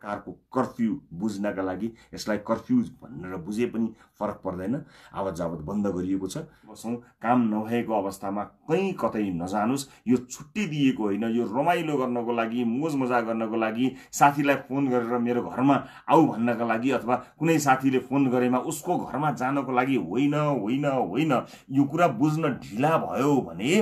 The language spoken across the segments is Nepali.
प्रकारको कर्फ्यू बुझ्नका लागि यसलाई कर्फ्युज भनेर बुझे पनि फरक पर्दैन आवत जावत बन्द गरिएको छ बसौँ काम नभएको अवस्थामा कहीँ कतै नजानुस् यो छुट्टी दिएको होइन यो रमाइलो गर्नको लागि मोज मजा गर्नको लागि साथीलाई फोन गरेर मेरो घरमा आऊ भन्नका लागि अथवा कुनै साथीले फोन गरेमा उसको घरमा जानको लागि होइन होइन होइन यो कुरा बुझ्न ढिला भयो भने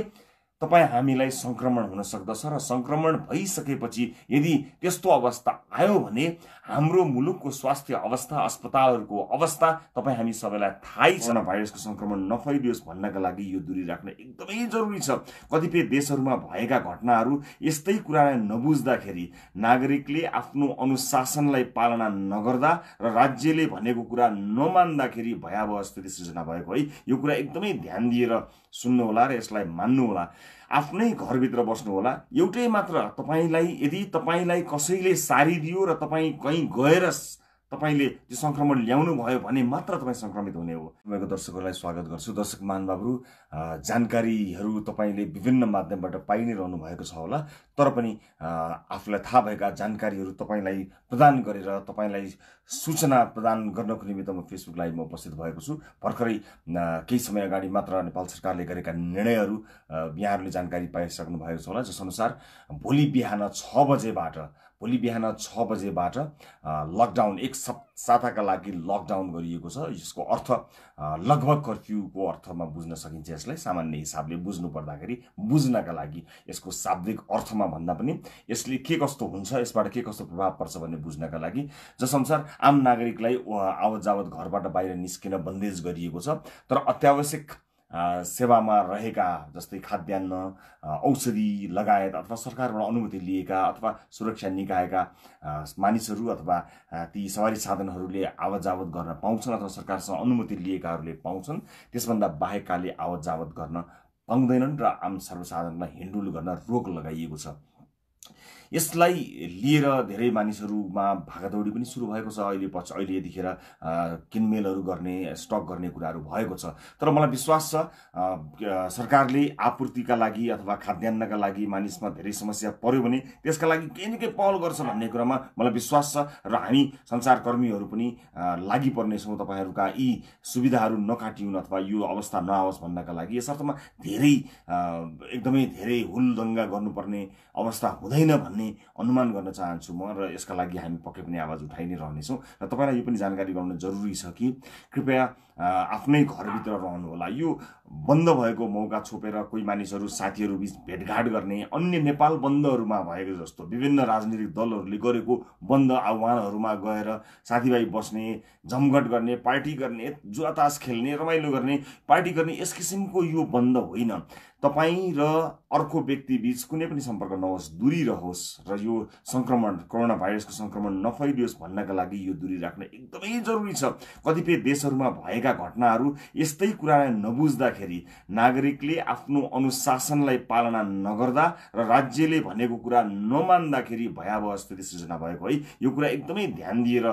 तपाईँ हामीलाई सङ्क्रमण हुन सक्दछ र सङ्क्रमण भइसकेपछि यदि त्यस्तो अवस्था आयो भने हाम्रो मुलुकको स्वास्थ्य अवस्था अस्पतालहरूको अवस्था तपाईँ हामी सबैलाई थाहै छ भाइरसको सङ्क्रमण नफैलियोस् भन्नका लागि यो दूरी राख्न एकदमै जरुरी छ कतिपय देशहरूमा भएका घटनाहरू यस्तै कुरालाई नबुझ्दाखेरि नागरिकले आफ्नो अनुशासनलाई पालना नगर्दा र राज्यले भनेको कुरा नमान्दाखेरि भयावह स्थिति सृजना भएको है यो कुरा एकदमै ध्यान दिएर होला र यसलाई होला आफ्नै घरभित्र होला एउटै मात्र तपाईँलाई यदि तपाईँलाई कसैले सारिदियो र तपाईँ कहीँ गएर तपाईँले त्यो सङ्क्रमण ल्याउनु भयो भने मात्र तपाईँ सङ्क्रमित हुने हो तपाईँको दर्शकहरूलाई स्वागत गर्छु दर्शक महानुभावहरू जानकारीहरू तपाईँले विभिन्न माध्यमबाट पाइ नै रहनु भएको छ होला तर पनि आफूलाई थाहा भएका जानकारीहरू तपाईँलाई प्रदान गरेर तपाईँलाई सूचना प्रदान गर्नको निमित्त म फेसबुक लाइभमा उपस्थित भएको छु भर्खरै केही समय अगाडि मात्र नेपाल सरकारले गरेका निर्णयहरू यहाँहरूले जानकारी पाइसक्नु भएको छ होला जसअनुसार भोलि बिहान छ बजेबाट भोलि बिहान छ बजेबाट लकडाउन एक सप साताका लागि लकडाउन गरिएको छ यसको अर्थ लगभग कर्फ्यूको अर्थमा बुझ्न सकिन्छ यसलाई सामान्य हिसाबले बुझ्नु पर्दाखेरि बुझ्नका लागि यसको शाब्दिक अर्थमा भन्दा पनि यसले के कस्तो हुन्छ यसबाट के कस्तो प्रभाव पर्छ भन्ने बुझ्नका लागि जसअनुसार आम नागरिकलाई आवत जावत घरबाट बाहिर निस्किन बन्देज गरिएको छ तर अत्यावश्यक सेवामा रहेका जस्तै खाद्यान्न औषधि लगायत अथवा सरकारबाट अनुमति लिएका अथवा सुरक्षा निकायका मानिसहरू अथवा ती सवारी साधनहरूले आवत जावत गर्न पाउँछन् अथवा सरकारसँग अनुमति लिएकाहरूले पाउँछन् त्यसभन्दा बाहेककाले आवत जावत गर्न पाउँदैनन् र आम सर्वसाधारणलाई हिन्डुल गर्न रोक लगाइएको छ यसलाई लिएर धेरै मानिसहरूमा भागादौडी पनि सुरु भएको छ अहिले पछि अहिले यतिखेर किनमेलहरू गर्ने स्टक गर्ने कुराहरू भएको छ तर मलाई विश्वास छ सरकारले आपूर्तिका लागि अथवा खाद्यान्नका लागि मानिसमा धेरै समस्या पर्यो भने त्यसका लागि केही न केही पहल गर्छ भन्ने कुरामा मलाई विश्वास छ र हामी सञ्चारकर्मीहरू पनि लागि पर्नेछौँ तपाईँहरूका यी सुविधाहरू नकाटिउन् अथवा यो अवस्था नआओस् भन्नका लागि यसर्थमा धेरै एकदमै धेरै हुलदङ्गा गर्नुपर्ने अवस्था हुँदैन हुँदैन भन्ने अनुमान गर्न चाहन्छु म र यसका लागि हामी पक्कै पनि आवाज उठाइ नै रहनेछौँ र तपाईँलाई यो पनि जानकारी गराउन जरुरी छ कि कृपया आफ्नै घरभित्र रहनुहोला यो बन्द भएको मौका छोपेर कोही मानिसहरू साथीहरू बिच भेटघाट गर्ने अन्य नेपाल बन्दहरूमा भएको जस्तो विभिन्न राजनीतिक दलहरूले गरेको बन्द आह्वानहरूमा गएर साथीभाइ बस्ने जमघट गर्ने पार्टी गर्ने जुवातास खेल्ने रमाइलो गर्ने पार्टी गर्ने यस किसिमको यो बन्द होइन तपाईँ र अर्को व्यक्ति बिच कुनै पनि सम्पर्क नहोस् दूरी रहोस् र यो सङ्क्रमण कोरोना भाइरसको सङ्क्रमण नफैलियोस् भन्नका लागि यो दूरी राख्न एकदमै जरुरी छ कतिपय देशहरूमा भएका घटनाहरू यस्तै कुरालाई नबुझ्दाखेरि गर्दाखेरि नागरिकले आफ्नो अनुशासनलाई पालना नगर्दा र राज्यले भनेको कुरा नमान्दाखेरि भयावह स्थिति सृजना भएको है यो कुरा एकदमै ध्यान दिएर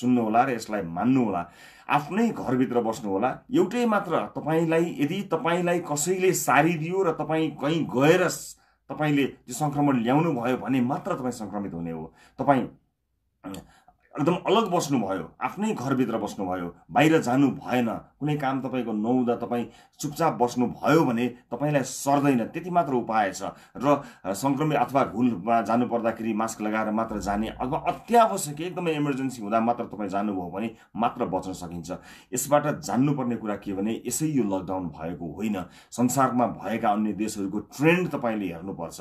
सुन्नुहोला र यसलाई मान्नुहोला आफ्नै घरभित्र बस्नुहोला एउटै मात्र तपाईँलाई यदि तपाईँलाई कसैले सारिदियो र तपाईँ कहीँ गएर तपाईँले त्यो सङ्क्रमण ल्याउनु भयो भने मात्र तपाईँ सङ्क्रमित हुने हो तपाईँ एकदम अलग बस्नुभयो आफ्नै घरभित्र बस्नुभयो बाहिर जानु भएन कुनै काम तपाईँको नहुँदा तपाईँ चुपचाप बस्नुभयो भने तपाईँलाई सर्दैन त्यति मात्र उपाय छ र सङ्क्रमित अथवा घुलमा जानुपर्दाखेरि मास्क लगाएर मात्र जाने अथवा अत्यावश्यक एकदमै इमर्जेन्सी हुँदा मात्र तपाईँ जानुभयो भने मात्र बच्न सकिन्छ यसबाट जान्नुपर्ने कुरा के भने यसै यो लकडाउन भएको होइन संसारमा भएका अन्य देशहरूको ट्रेन्ड तपाईँले हेर्नुपर्छ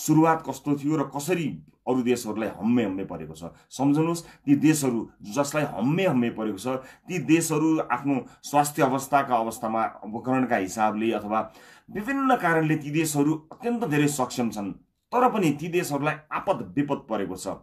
सुरुवात कस्तो थियो र कसरी अरू देशहरूलाई हम्मे हम्मे परेको छ सम्झनुहोस् ती देशहरू जसलाई हम्मे हम्मे परेको छ ती देशहरू आफ्नो स्वास्थ्य अवस्थाका अवस्थामा उपकरणका हिसाबले अथवा विभिन्न कारणले ती देशहरू अत्यन्त धेरै सक्षम छन् तर पनि ती देशहरूलाई आपद विपद परेको छ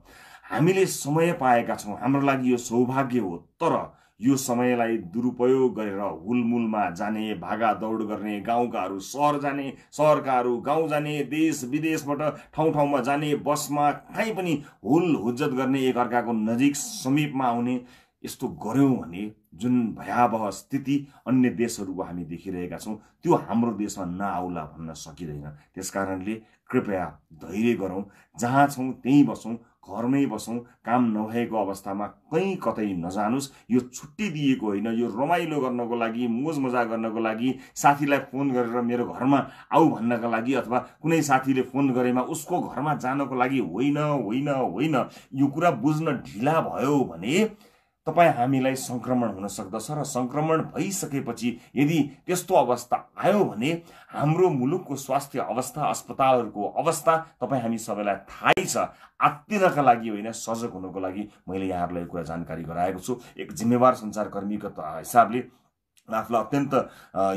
हामीले समय पाएका छौँ हाम्रो लागि यो सौभाग्य हो तर यो समयलाई दुरुपयोग गरेर हुलमुलमा जाने भागा दौड गर्ने गाउँकाहरू सहर जाने सहरकाहरू गाउँ जाने देश विदेशबाट ठाउँ ठाउँमा जाने बसमा कहीँ पनि हुल हुज्जत गर्ने एकअर्काको नजिक समीपमा आउने यस्तो गऱ्यौँ भने जुन भयावह स्थिति अन्य देशहरूको हामी देखिरहेका छौँ त्यो हाम्रो देशमा नआउला भन्न सकिँदैन त्यस कारणले कृपया धैर्य गरौँ जहाँ छौँ त्यहीँ बसौँ घरमै बसौँ काम नभएको अवस्थामा कहीँ कतै नजानुस् यो छुट्टी दिएको होइन यो रमाइलो गर्नको लागि मोज मजा गर्नको लागि साथीलाई फोन गरेर मेरो घरमा आऊ भन्नका लागि अथवा कुनै साथीले फोन गरेमा उसको घरमा जानको लागि होइन होइन होइन यो कुरा बुझ्न ढिला भयो भने तपाईँ हामीलाई सङ्क्रमण हुन सक्दछ र सङ्क्रमण भइसकेपछि यदि त्यस्तो अवस्था आयो भने हाम्रो मुलुकको स्वास्थ्य अवस्था अस्पतालहरूको अवस्था तपाईँ हामी सबैलाई थाहै छ आत्तिनका लागि होइन सजग हुनको लागि मैले यहाँहरूलाई कुरा जानकारी गराएको छु एक जिम्मेवार सञ्चारकर्मीको हिसाबले आफूलाई अत्यन्त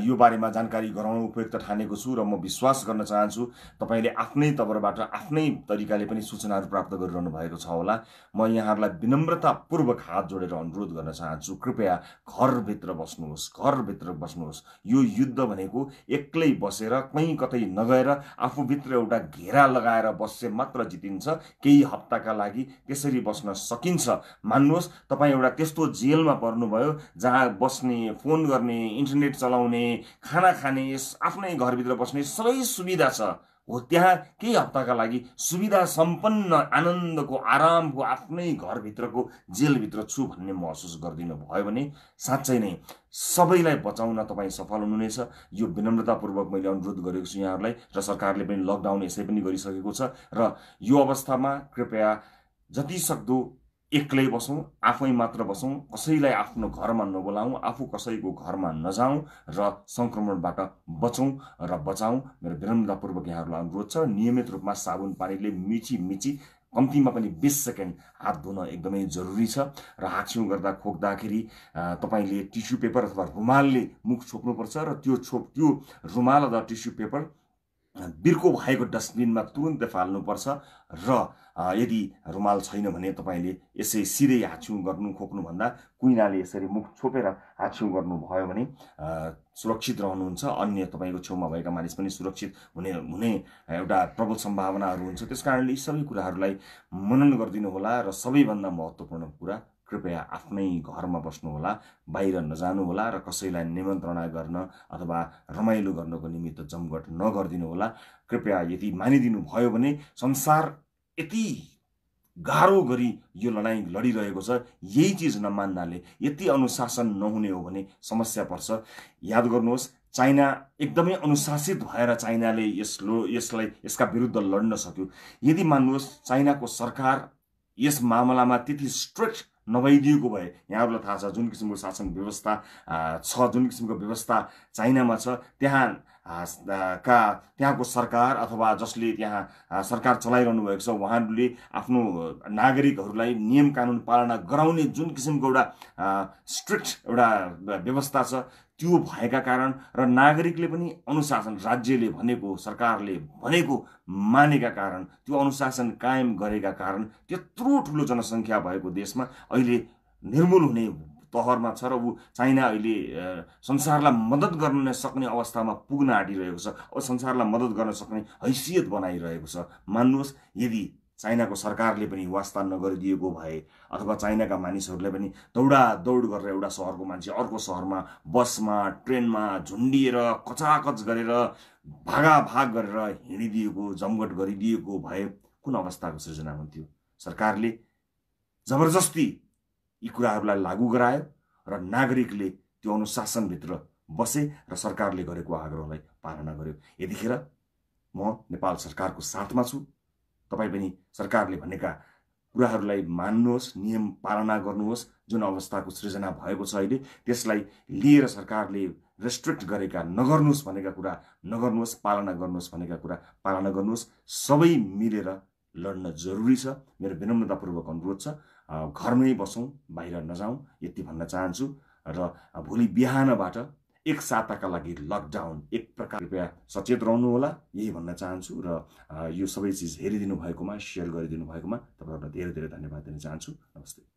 यो बारेमा जानकारी गराउन उपयुक्त ठानेको छु र म विश्वास गर्न चाहन्छु तपाईँले आफ्नै तवरबाट आफ्नै तरिकाले पनि सूचनाहरू प्राप्त गरिरहनु भएको छ होला म यहाँहरूलाई विनम्रतापूर्वक हात जोडेर अनुरोध गर्न चाहन्छु कृपया घरभित्र बस्नुहोस् घरभित्र बस्नुहोस् यो युद्ध भनेको एक्लै बसेर कहीँ कतै नगएर आफूभित्र एउटा घेरा लगाएर बसे मात्र जितिन्छ केही हप्ताका लागि त्यसरी बस्न सकिन्छ मान्नुहोस् तपाईँ एउटा त्यस्तो जेलमा पर्नुभयो जहाँ बस्ने फोन गर्ने गर्ने इन्टरनेट चलाउने खाना खाने आफ्नै घरभित्र बस्ने सबै सुविधा छ हो त्यहाँ केही हप्ताका लागि सुविधा सम्पन्न आनन्दको आरामको आफ्नै घरभित्रको जेलभित्र छु भन्ने महसुस गरिदिनु भयो भने साँच्चै नै सबैलाई बचाउन तपाईँ सफल हुनुहुनेछ यो विनम्रतापूर्वक मैले अनुरोध गरेको छु यहाँहरूलाई र सरकारले पनि लकडाउन यसै पनि गरिसकेको छ र यो अवस्थामा कृपया जति सक्दो एक्लै बसौँ आफै मात्र बसौँ कसैलाई आफ्नो घरमा नबोलाउँ आफू कसैको घरमा नजाउँ र सङ्क्रमणबाट बचौँ र बचाउँ मेरो विनम्रतापूर्वक यहाँहरूलाई अनुरोध छ नियमित रूपमा साबुन पानीले मिची मिची कम्तीमा पनि बिस सेकेन्ड हात धुन एकदमै जरुरी छ र हात हाक्सिउँ गर्दा खोक्दाखेरि तपाईँले टिस्यु पेपर अथवा रुमालले मुख छोप्नुपर्छ र त्यो छोप त्यो रुमाल अथवा टिस्यु पेपर बिर्को भएको डस्टबिनमा तुरन्तै फाल्नुपर्छ र यदि रुमाल छैन भने तपाईँले यसै सिधै हाछ्यु गर्नु खोक्नुभन्दा कुइनाले यसरी मुख छोपेर हाछ्यु गर्नुभयो भने सुरक्षित रहनुहुन्छ अन्य तपाईँको छेउमा भएका मानिस पनि सुरक्षित हुने हुने एउटा प्रबल सम्भावनाहरू हुन्छ त्यस कारणले यी सबै कुराहरूलाई मनन गरिदिनु होला र सबैभन्दा महत्त्वपूर्ण कुरा कृपया आफ्नै घरमा बस्नुहोला बाहिर नजानुहोला र कसैलाई निमन्त्रणा गर्न अथवा रमाइलो गर्नको निमित्त जमघट नगरिदिनुहोला कृपया यदि मानिदिनु भयो भने संसार यति गाह्रो गरी यो लडाइँ लडिरहेको छ यही चिज नमान्नाले यति अनुशासन नहुने हो भने समस्या पर्छ याद गर्नुहोस् चाइना एकदमै अनुशासित भएर चाइनाले यस लो यसलाई यसका विरुद्ध लड्न सक्यो यदि मान्नुहोस् चाइनाको सरकार यस मामलामा त्यति स्ट्रिक्ट नभइदिएको भए यहाँहरूलाई थाहा छ जुन किसिमको शासन व्यवस्था छ जुन किसिमको व्यवस्था चाइनामा छ त्यहाँ का त्यहाँको सरकार अथवा जसले त्यहाँ सरकार चलाइरहनु भएको छ उहाँहरूले आफ्नो नागरिकहरूलाई नियम कानुन पालना गराउने जुन किसिमको एउटा स्ट्रिक्ट एउटा व्यवस्था छ त्यो भएका कारण र नागरिकले पनि अनुशासन राज्यले भनेको सरकारले भनेको मानेका कारण त्यो अनुशासन कायम गरेका कारण त्यत्रो ठुलो जनसङ्ख्या भएको देशमा अहिले निर्मूल हुने तहरमा छ र ऊ चाइना अहिले संसारलाई मद्दत गर्न सक्ने अवस्थामा पुग्न आँटिरहेको छ अब संसारलाई मद्दत गर्न सक्ने हैसियत बनाइरहेको छ मान्नुहोस् यदि चाइनाको सरकारले पनि वास्ता नगरिदिएको भए अथवा चाइनाका मानिसहरूले पनि दौडा दौड गरेर एउटा सहरको मान्छे अर्को सहरमा बसमा ट्रेनमा झुन्डिएर कचाकच गरेर भागा भाग गरेर हिँडिदिएको जमघट गरिदिएको भए कुन अवस्थाको सृजना हुन्थ्यो सरकारले जबरजस्ती यी कुराहरूलाई लागू गरायो र नागरिकले त्यो अनुशासनभित्र बसे र सरकारले गरेको आग्रहलाई पालना गर्यो यतिखेर म नेपाल सरकारको साथमा छु तपाईँ पनि सरकारले भनेका कुराहरूलाई मान्नुहोस् नियम पालना गर्नुहोस् जुन अवस्थाको सृजना भएको छ अहिले त्यसलाई लिएर सरकारले रेस्ट्रिक्ट गरेका नगर्नुहोस् भनेका कुरा नगर्नुहोस् पालना गर्नुहोस् भनेका कुरा पालना गर्नुहोस् सबै मिलेर लड्न जरुरी छ मेरो विनम्रतापूर्वक अनुरोध छ घरमै बसौँ बाहिर नजाउँ यति भन्न चाहन्छु र भोलि बिहानबाट एक साताका लागि लकडाउन एक प्रकार कृपया सचेत रहनुहोला यही भन्न चाहन्छु र यो सबै चिज हेरिदिनु भएकोमा सेयर गरिदिनु भएकोमा तपाईँहरूलाई धेरै धेरै धन्यवाद दिन चाहन्छु नमस्ते